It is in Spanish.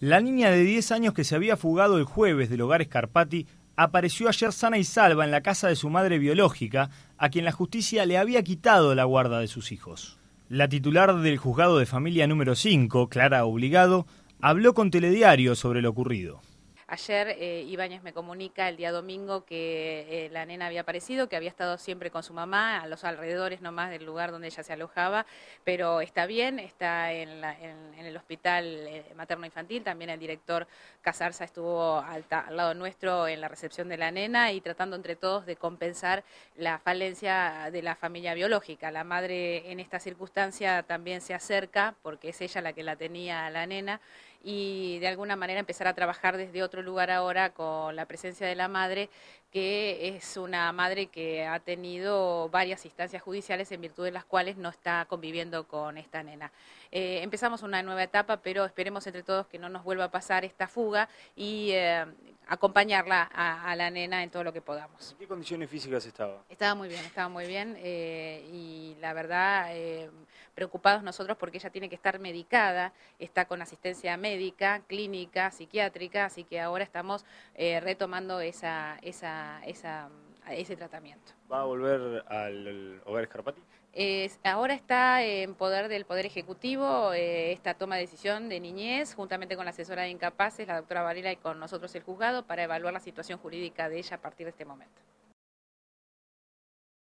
La niña de 10 años que se había fugado el jueves del hogar Escarpati apareció ayer sana y salva en la casa de su madre biológica, a quien la justicia le había quitado la guarda de sus hijos. La titular del juzgado de familia número 5, Clara Obligado, habló con Telediario sobre lo ocurrido. Ayer eh, Ibáñez me comunica el día domingo que eh, la nena había aparecido, que había estado siempre con su mamá, a los alrededores nomás del lugar donde ella se alojaba, pero está bien, está en, el hospital eh, materno-infantil, también el director Casarza estuvo al, al lado nuestro en la recepción de la nena y tratando entre todos de compensar la falencia de la familia biológica. La madre en esta circunstancia también se acerca, porque es ella la que la tenía a la nena, y de alguna manera empezar a trabajar desde otro lugar ahora con la presencia de la madre, que es una madre que ha tenido varias instancias judiciales en virtud de las cuales no está conviviendo con esta nena. Eh, empezamos una nueva etapa, pero esperemos entre todos que no nos vuelva a pasar esta fuga y eh, acompañarla a, la nena en todo lo que podamos. ¿En qué condiciones físicas estaba? Estaba muy bien, estaba muy bien eh, y la verdad preocupados nosotros porque ella tiene que estar medicada, está con asistencia médica, clínica, psiquiátrica, así que ahora estamos eh, retomando ese tratamiento. ¿Va a volver al hogar escarpati? ahora está en poder del Poder Ejecutivo eh, esta toma de decisión de niñez, juntamente con la asesora de incapaces, la doctora Varela, y con nosotros el juzgado, para evaluar la situación jurídica de ella a partir de este momento.